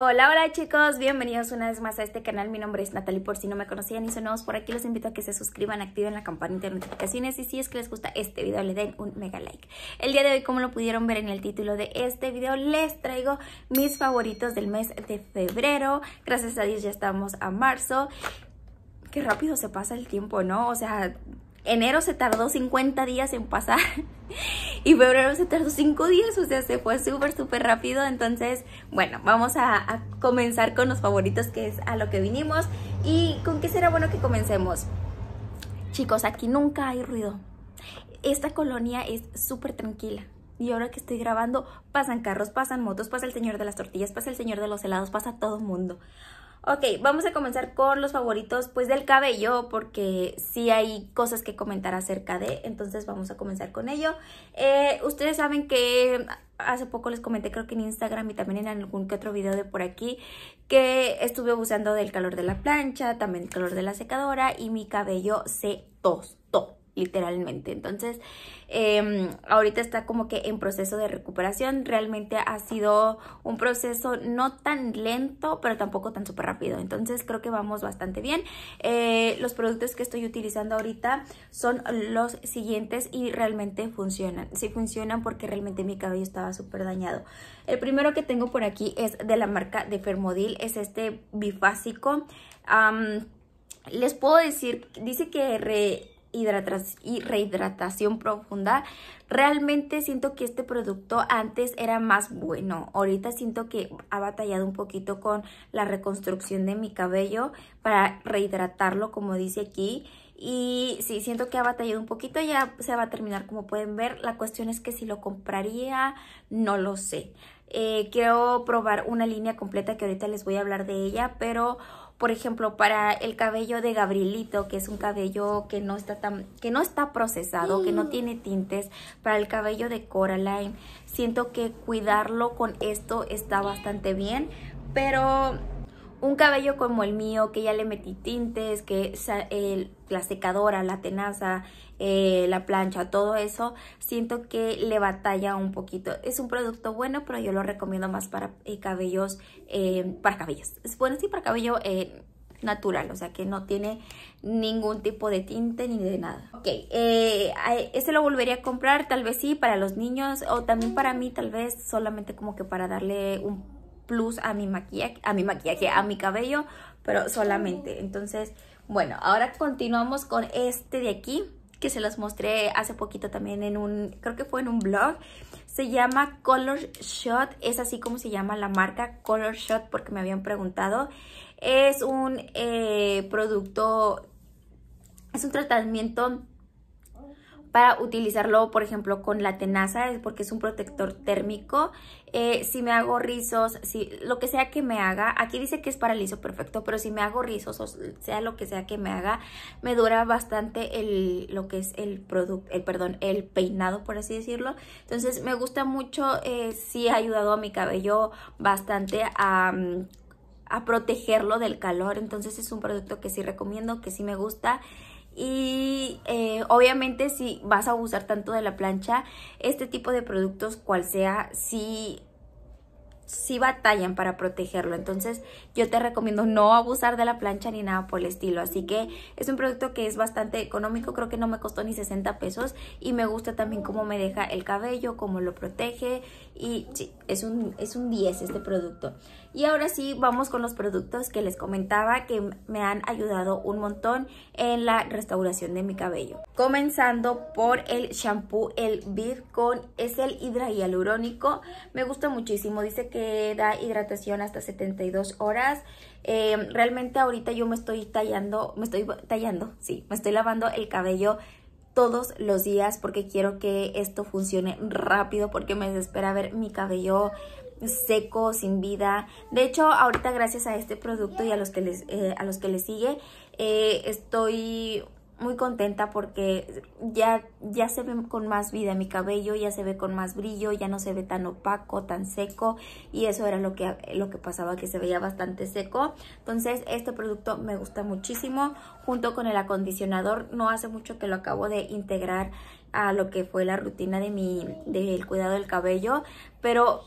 Hola, hola chicos, bienvenidos una vez más a este canal, mi nombre es Natalie, por si no me conocían y son nuevos por aquí, los invito a que se suscriban, activen la campanita de notificaciones y si es que les gusta este video le den un mega like. El día de hoy, como lo pudieron ver en el título de este video, les traigo mis favoritos del mes de febrero, gracias a Dios ya estamos a marzo, qué rápido se pasa el tiempo, ¿no? O sea, enero se tardó 50 días en pasar y febrero se tardó 5 días, o sea, se fue súper, súper rápido. Entonces, bueno, vamos a, comenzar con los favoritos, que es a lo que vinimos. ¿Y con qué será bueno que comencemos? Chicos, aquí nunca hay ruido. Esta colonia es súper tranquila. Y ahora que estoy grabando, pasan carros, pasan motos, pasa el señor de las tortillas, pasa el señor de los helados, pasa todo el mundo. Ok, vamos a comenzar con los favoritos pues del cabello porque sí hay cosas que comentar acerca de, entonces vamos a comenzar con ello. Eh, ustedes saben que hace poco les comenté creo que en Instagram y también en algún que otro video de por aquí que estuve abusando del calor de la plancha, también el calor de la secadora y mi cabello se tostó literalmente. Entonces, em, ahorita está como que en proceso de recuperación. Realmente ha sido un proceso no tan lento, pero tampoco tan súper rápido. Entonces, creo que vamos bastante bien. Eh, los productos que estoy utilizando ahorita son los siguientes y realmente funcionan. Sí funcionan porque realmente mi cabello estaba súper dañado. El primero que tengo por aquí es de la marca de Fermodil. Es este bifásico. les puedo decir, dice que re, y rehidratación profunda. Realmente siento que este producto antes era más bueno. Ahorita siento que ha batallado un poquito con la reconstrucción de mi cabello para rehidratarlo, como dice aquí. Y sí, siento que ha batallado un poquito, ya se va a terminar como pueden ver. La cuestión es que si lo compraría, no lo sé. Eh, quiero probar una línea completa que ahorita les voy a hablar de ella, pero por ejemplo, para el cabello de Gabrielito, que es un cabello que no está tan, que no está procesado, que no mm. tiene tintes, para el cabello de Coraline, siento que cuidarlo con esto está bastante bien, pero un cabello como el mío, que ya le metí tintes, que la secadora, la tenaza, eh, la plancha, todo eso, siento que le batalla un poquito. Es un producto bueno, pero yo lo recomiendo más para eh, cabellos, eh, para cabellos. Es Bueno, sí, para cabello natural, o sea que no tiene ningún tipo de tinte ni de nada. Ok, eh, este lo volvería a comprar, tal vez sí, para los niños o también para mí, tal vez solamente como que para darle un plus a mi maquillaje, a mi maquillaje, a mi cabello, pero solamente. Entonces, bueno, ahora continuamos con este de aquí que se los mostré hace poquito también en un, creo que fue en un blog. Se llama Color Shot, es así como se llama la marca Color Shot porque me habían preguntado. Es un eh, producto, es un tratamiento para utilizarlo, por ejemplo, con la tenaza, es porque es un protector térmico. Eh, si me hago rizos, si lo que sea que me haga, aquí dice que es para liso perfecto, pero si me hago rizos, o sea lo que sea que me haga, me dura bastante el, lo que es el producto, el eh, perdón, el peinado, por así decirlo. Entonces me gusta mucho, eh, sí ha ayudado a mi cabello bastante a mm, a protegerlo del calor. Entonces es un producto que sí recomiendo, que sí me gusta y eh, obviamente si vas a abusar tanto de la plancha, este tipo de productos, cual sea, sí, sí batallan para protegerlo. Entonces yo te recomiendo no abusar de la plancha ni nada por el estilo. Así que es un producto que es bastante económico, creo que no me costó ni 60 pesos y me gusta también cómo me deja el cabello, cómo lo protege y sí, es un, es un 10 este producto. Y ahora sí, vamos con los productos que les comentaba que me han ayudado un montón en la restauración de mi cabello. Comenzando por el shampoo, el con es el hidrahialurónico. Me gusta muchísimo, dice que da hidratación hasta 72 horas. Em, realmente ahorita yo me estoy tallando, me estoy tallando, sí, me estoy lavando el cabello todos los días porque quiero que esto funcione rápido porque me desespera ver mi cabello seco, sin vida. De hecho, ahorita gracias a este producto y a los que les, eh, a los que sigue, eh, estoy muy contenta porque ya, ya se ve con más vida mi cabello, ya se ve con más brillo, ya no se ve tan opaco, tan seco y eso era lo que, lo que pasaba, que se veía bastante seco. Entonces este producto me gusta muchísimo junto con el acondicionador, no hace mucho que lo acabo de integrar a lo que fue la rutina de mi, del cuidado del cabello, pero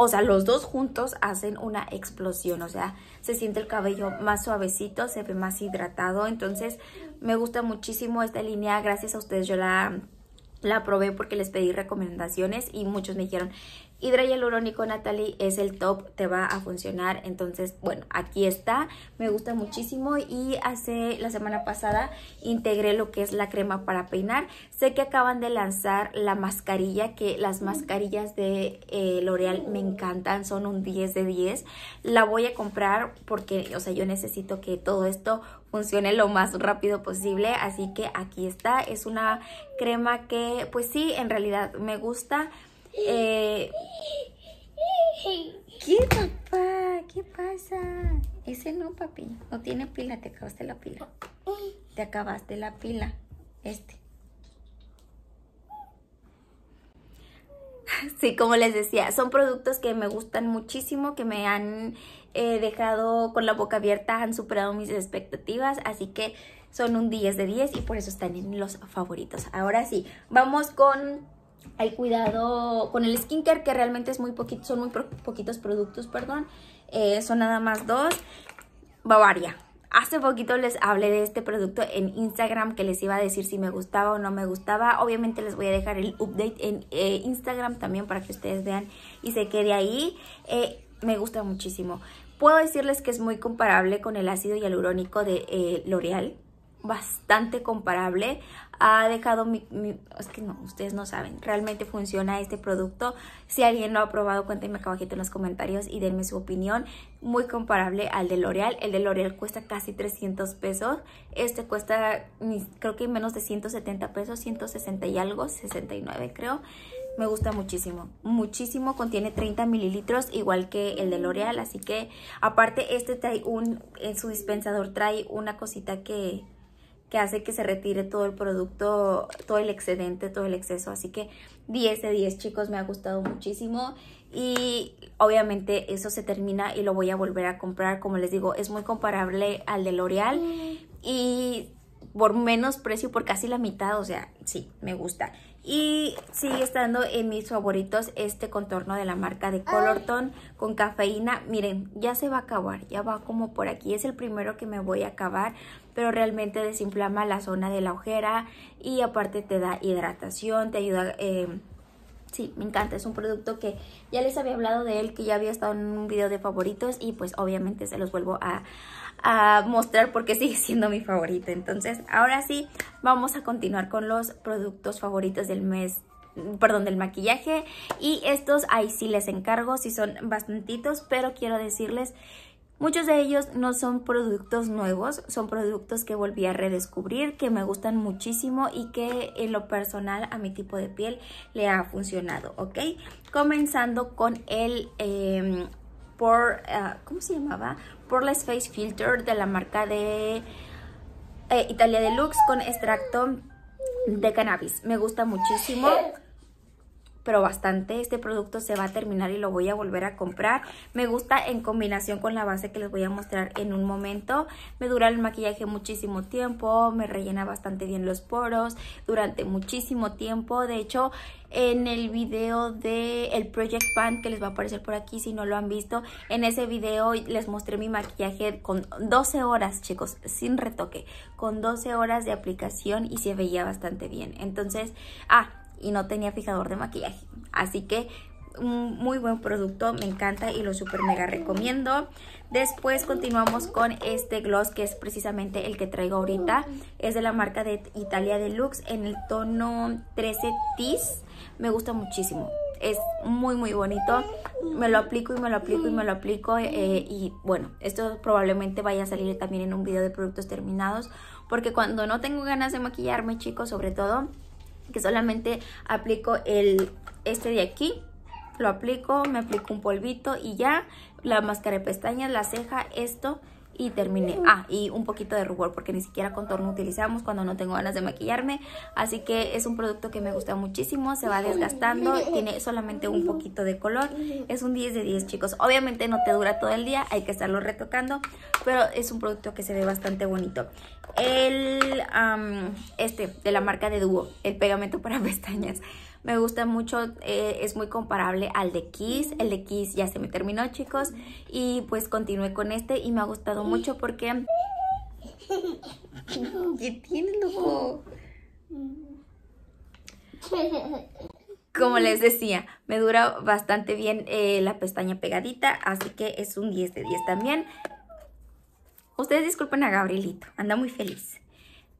o sea, los dos juntos hacen una explosión, o sea, se siente el cabello más suavecito, se ve más hidratado, entonces me gusta muchísimo esta línea, gracias a ustedes yo la la probé porque les pedí recomendaciones y muchos me dijeron, hialurónico Natalie es el top, te va a funcionar. Entonces, bueno, aquí está. Me gusta muchísimo y hace la semana pasada integré lo que es la crema para peinar. Sé que acaban de lanzar la mascarilla, que las mascarillas de eh, L'Oreal me encantan, son un 10 de 10. La voy a comprar porque, o sea, yo necesito que todo esto funcione lo más rápido posible. Así que aquí está. Es una crema que, pues sí, en realidad me gusta. Eh, ¿Qué, papá? ¿Qué pasa? Ese no, papi. No tiene pila. Te acabaste la pila. Te acabaste la pila. Este. Sí, como les decía, son productos que me gustan muchísimo, que me han eh, dejado con la boca abierta, han superado mis expectativas, así que son un 10 de 10 y por eso están en los favoritos. Ahora sí, vamos con hay cuidado con el skincare, que realmente es muy son muy poquitos productos, perdón, eh, son nada más dos, Bavaria. Hace poquito les hablé de este producto en Instagram que les iba a decir si me gustaba o no me gustaba. Obviamente les voy a dejar el update en eh, Instagram también para que ustedes vean y se quede ahí. Eh, me gusta muchísimo. Puedo decirles que es muy comparable con el ácido hialurónico de L'Oreal bastante comparable. Ha dejado mi, Es que no, ustedes no saben. Realmente funciona este producto. Si alguien lo ha probado, cuéntenme acá abajito en los comentarios y denme su opinión. Muy comparable al de L'Oreal. El de L'Oreal cuesta casi 300 pesos. Este cuesta, creo que menos de 170 pesos. 160 y algo, 69 creo. Me gusta muchísimo, muchísimo, contiene 30 mililitros, igual que el de L'Oreal, así que aparte este trae un, en su dispensador trae una cosita que, que hace que se retire todo el producto, todo el excedente, todo el exceso. Así que 10 de 10 chicos, me ha gustado muchísimo y obviamente eso se termina y lo voy a volver a comprar. Como les digo, es muy comparable al de L'Oreal y por menos precio, por casi la mitad, o sea, sí, me gusta. Y sigue estando en mis favoritos este contorno de la marca de Colortone con cafeína. Miren, ya se va a acabar, ya va como por aquí. Es el primero que me voy a acabar pero realmente desinflama la zona de la ojera y aparte te da hidratación, te ayuda... Eh, sí, me encanta, es un producto que ya les había hablado de él, que ya había estado en un video de favoritos y pues obviamente se los vuelvo a, mostrar porque sigue siendo mi favorito. Entonces, ahora sí, vamos a continuar con los productos favoritos del mes perdón, del maquillaje y estos ahí sí les encargo, sí son bastantitos, pero quiero decirles Muchos de ellos no son productos nuevos, son productos que volví a redescubrir, que me gustan muchísimo y que en lo personal a mi tipo de piel le ha funcionado, ¿ok? Comenzando con el... Em, por, ah, ¿cómo se llamaba? Poreless Face Filter de la marca de eh, Italia Deluxe con extracto de cannabis. Me gusta muchísimo pero bastante. Este producto se va a terminar y lo voy a volver a comprar. Me gusta en combinación con la base que les voy a mostrar en un momento. Me dura el maquillaje muchísimo tiempo, me rellena bastante bien los poros durante muchísimo tiempo. De hecho, en el video de el Project Pan que les va a aparecer por aquí si no lo han visto. En ese video les mostré mi maquillaje con 12 horas, chicos, sin retoque, con 12 horas de aplicación y se veía bastante bien. Entonces, ah, y no tenía fijador de maquillaje. Así que un muy buen producto, me encanta y lo super mega recomiendo. Después continuamos con este gloss que es precisamente el que traigo ahorita. Es de la marca de Italia Deluxe en el tono 13 Tis. Me gusta muchísimo. Es muy muy bonito. Me lo aplico y me lo aplico y me lo aplico. Eh, y bueno, esto probablemente vaya a salir también en un video de productos terminados. Porque cuando no tengo ganas de maquillarme, chicos, sobre todo, que solamente aplico el este de aquí lo aplico, me aplico un polvito y ya la máscara de pestañas, la ceja, esto y terminé. Ah, y un poquito de rubor porque ni siquiera contorno utilizamos cuando no tengo ganas de maquillarme. Así que es un producto que me gusta muchísimo, se va desgastando, tiene solamente un poquito de color. Es un 10 de 10 chicos. Obviamente no te dura todo el día, hay que estarlo retocando, pero es un producto que se ve bastante bonito. El, este, de la marca de Duo, el pegamento para pestañas. Me gusta mucho, eh, es muy comparable al de Kiss. El de Kiss ya se me terminó, chicos. Y pues continué con este y me ha gustado mucho porque... ¿Qué tiene, loco? Como les decía, me dura bastante bien eh, la pestaña pegadita, así que es un 10 de 10 también. Ustedes disculpen a Gabrielito, anda muy feliz.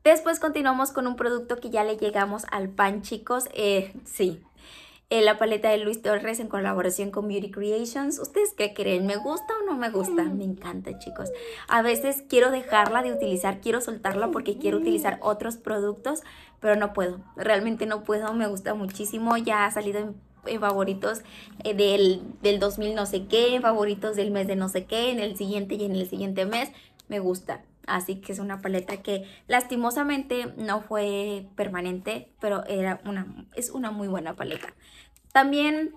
Después continuamos con un producto que ya le llegamos al pan, chicos. Eh, sí, eh, la paleta de Luis Torres en colaboración con Beauty Creations. ¿Ustedes qué creen? ¿Me gusta o no me gusta? Mm. Me encanta, chicos. A veces quiero dejarla de utilizar, quiero soltarla porque quiero mm. utilizar otros productos, pero no puedo. Realmente no puedo, me gusta muchísimo. Ya ha salido en favoritos eh, del, del 2000 no sé qué, favoritos del mes de no sé qué, en el siguiente y en el siguiente mes, me gusta así que es una paleta que lastimosamente no fue permanente, pero era una, es una muy buena paleta. También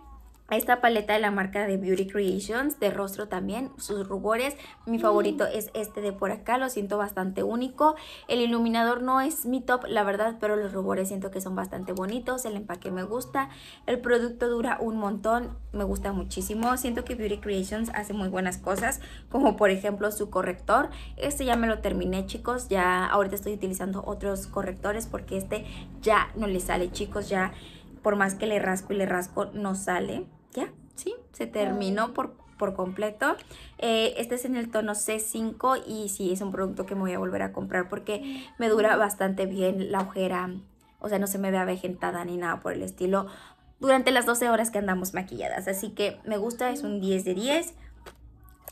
esta paleta de la marca de Beauty Creations, de rostro también, sus rubores. Mi mm. favorito es este de por acá, lo siento bastante único. El iluminador no es mi top, la verdad, pero los rubores siento que son bastante bonitos. El empaque me gusta, el producto dura un montón, me gusta muchísimo. Siento que Beauty Creations hace muy buenas cosas, como por ejemplo su corrector. Este ya me lo terminé, chicos, ya ahorita estoy utilizando otros correctores porque este ya no le sale, chicos, ya... Por más que le rasco y le rasco, no sale ya, sí, se terminó por, por completo. Eh, este es en el tono C5 y sí, es un producto que me voy a volver a comprar porque me dura bastante bien la ojera. O sea, no se me ve avejentada ni nada por el estilo durante las 12 horas que andamos maquilladas. Así que me gusta, es un 10 de 10.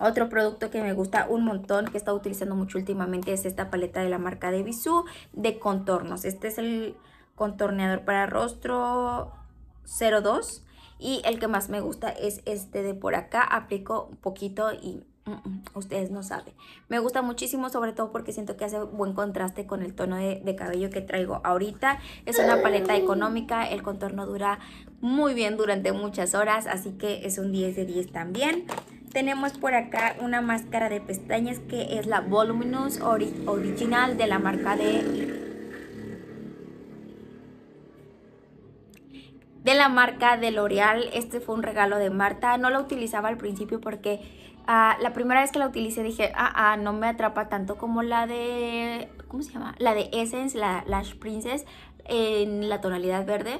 Otro producto que me gusta un montón, que he estado utilizando mucho últimamente, es esta paleta de la marca de Bisú de contornos. Este es el contorneador para rostro 02. Y el que más me gusta es este de por acá. Aplico un poquito y mm, mm, ustedes no saben. Me gusta muchísimo, sobre todo porque siento que hace buen contraste con el tono de, cabello que traigo ahorita. Es una paleta económica. El contorno dura muy bien durante muchas horas. Así que es un 10 de 10 también. Tenemos por acá una máscara de pestañas que es la Voluminous Original de la marca de de la marca de L'Oreal. Este fue un regalo de Marta. No la utilizaba al principio porque ah, la primera vez que la utilicé dije, ah, ah, no me atrapa tanto como la de, ¿cómo se llama? La de Essence, la Lash Princess en la tonalidad verde.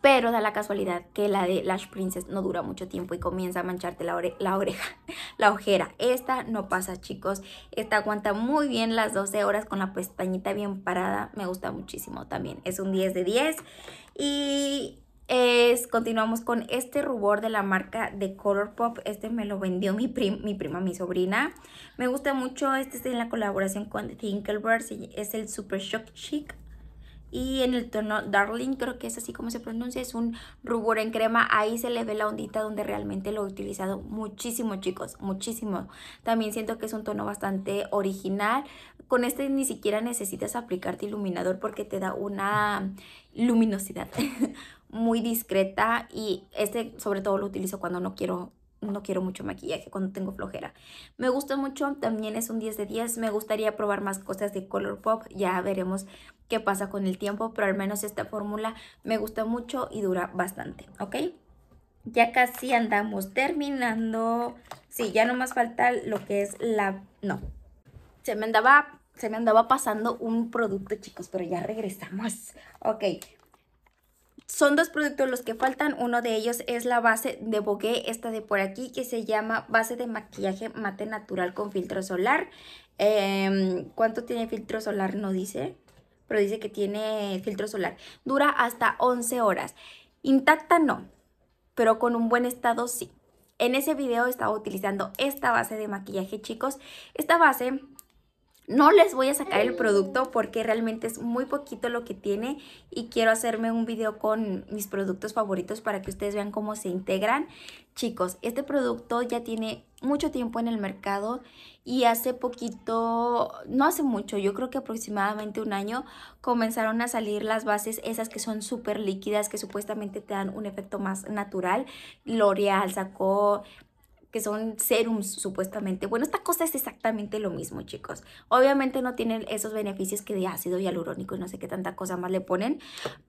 Pero da la casualidad que la de Lash Princess no dura mucho tiempo y comienza a mancharte la, oreja, la ojera. Esta no pasa, chicos. Esta aguanta muy bien las 12 horas con la pestañita bien parada. Me gusta muchísimo también. Es un 10 de 10. Y continuamos con este rubor de la marca de Colourpop. Este me lo vendió mi, prima, mi sobrina. Me gusta mucho. Este está en la colaboración con Tinkleverse. Es el Super Shock Chic y en el tono Darling, creo que es así como se pronuncia, es un rubor en crema. Ahí se le ve la ondita donde realmente lo he utilizado muchísimo, chicos, muchísimo. También siento que es un tono bastante original. Con este ni siquiera necesitas aplicarte iluminador porque te da una luminosidad muy discreta. Y este sobre todo lo utilizo cuando no quiero no quiero mucho maquillaje cuando tengo flojera. Me gusta mucho, también es un 10 de 10. Me gustaría probar más cosas de color pop, ya veremos qué pasa con el tiempo, pero al menos esta fórmula me gusta mucho y dura bastante, ¿ok? Ya casi andamos terminando. Sí, ya nomás falta lo que es la... No, se me andaba, se me andaba pasando un producto, chicos, pero ya regresamos. Ok, son dos productos los que faltan, uno de ellos es la base de Bogué, esta de por aquí, que se llama base de maquillaje mate natural con filtro solar. Em, ¿Cuánto tiene filtro solar? No dice, pero dice que tiene filtro solar. Dura hasta 11 horas. Intacta no, pero con un buen estado sí. En ese video estaba utilizando esta base de maquillaje, chicos. Esta base no les voy a sacar el producto porque realmente es muy poquito lo que tiene y quiero hacerme un video con mis productos favoritos para que ustedes vean cómo se integran. Chicos, este producto ya tiene mucho tiempo en el mercado y hace poquito, no hace mucho, yo creo que aproximadamente un año comenzaron a salir las bases esas que son súper líquidas que supuestamente te dan un efecto más natural. L'Oreal sacó, que son serums supuestamente. Bueno, esta cosa es exactamente lo mismo, chicos. Obviamente no tienen esos beneficios que de ácido hialurónico y no sé qué tanta cosa más le ponen,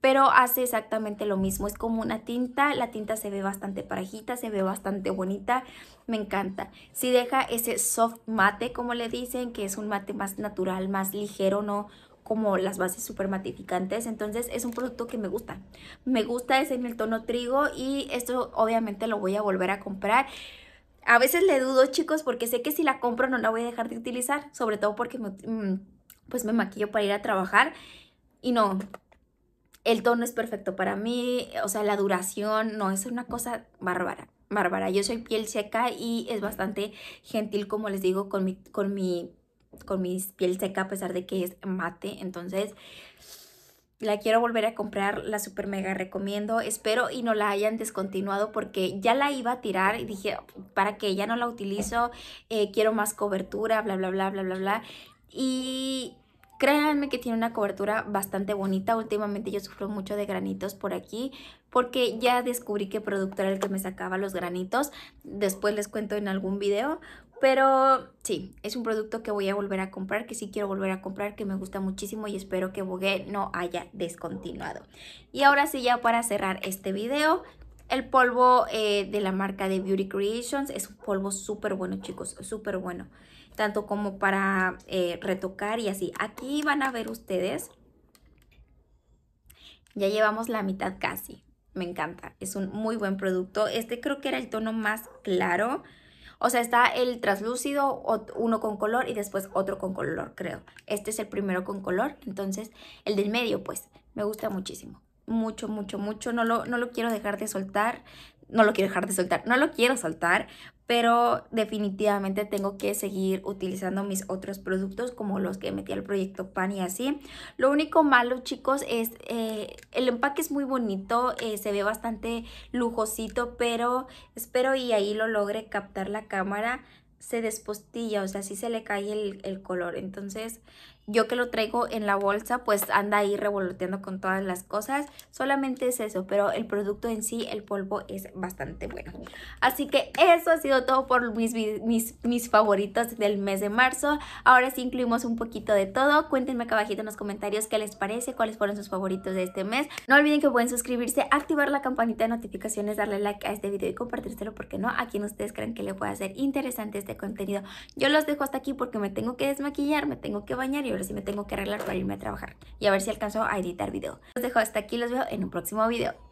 pero hace exactamente lo mismo. Es como una tinta, la tinta se ve bastante parejita, se ve bastante bonita, me encanta. Si deja ese soft mate, como le dicen, que es un mate más natural, más ligero, no como las bases super matificantes. Entonces es un producto que me gusta. Me gusta, es en el tono trigo y esto obviamente lo voy a volver a comprar a veces le dudo, chicos, porque sé que si la compro no la voy a dejar de utilizar, sobre todo porque me, mm, pues me maquillo para ir a trabajar y no, el tono es perfecto para mí, o sea, la duración, no, es una cosa bárbara, bárbara. Yo soy piel seca y es bastante gentil, como les digo, con con mi, con mi piel seca, a pesar de que es mate, entonces la quiero volver a comprar, la super mega recomiendo. Espero y no la hayan descontinuado porque ya la iba a tirar y dije, ¿para qué? Ya no la utilizo, eh, quiero más cobertura, bla, bla, bla, bla, bla, bla. Y créanme que tiene una cobertura bastante bonita. Últimamente yo sufro mucho de granitos por aquí porque ya descubrí que producto era el que me sacaba los granitos. Después les cuento en algún video, pero sí, es un producto que voy a volver a comprar, que sí quiero volver a comprar, que me gusta muchísimo y espero que Bogué no haya descontinuado. Y ahora sí, ya para cerrar este video, el polvo eh, de la marca de Beauty Creations es un polvo súper bueno, chicos, súper bueno. Tanto como para eh, retocar y así. Aquí van a ver ustedes. Ya llevamos la mitad casi. Me encanta. Es un muy buen producto. Este creo que era el tono más claro. O sea, está el translúcido, uno con color y después otro con color, creo. Este es el primero con color, entonces el del medio, pues, me gusta muchísimo. Mucho, mucho, mucho. No lo, no lo quiero dejar de soltar no lo quiero dejar de soltar, no lo quiero soltar, pero definitivamente tengo que seguir utilizando mis otros productos como los que metí al proyecto pan y así. Lo único malo chicos es eh, el empaque es muy bonito, eh, se ve bastante lujosito, pero espero y ahí lo logre captar la cámara se despostilla, o sea, sí se le cae el color. Entonces, yo que lo traigo en la bolsa, pues anda ahí revoloteando con todas las cosas. Solamente es eso, pero el producto en sí, el polvo, es bastante bueno. Así que eso ha sido todo por mis, mis, mis favoritos del mes de marzo. Ahora sí incluimos un poquito de todo. Cuéntenme acá abajito en los comentarios qué les parece, cuáles fueron sus favoritos de este mes. No olviden que pueden suscribirse, activar la campanita de notificaciones, darle like a este video y compartírselo porque no, a quien ustedes crean que le pueda ser interesante este contenido. Yo los dejo hasta aquí porque me tengo que desmaquillar, me tengo que bañar y pero sí me tengo que arreglar para irme a trabajar y a ver si alcanzo a editar video. Los dejo hasta aquí, los veo en un próximo video.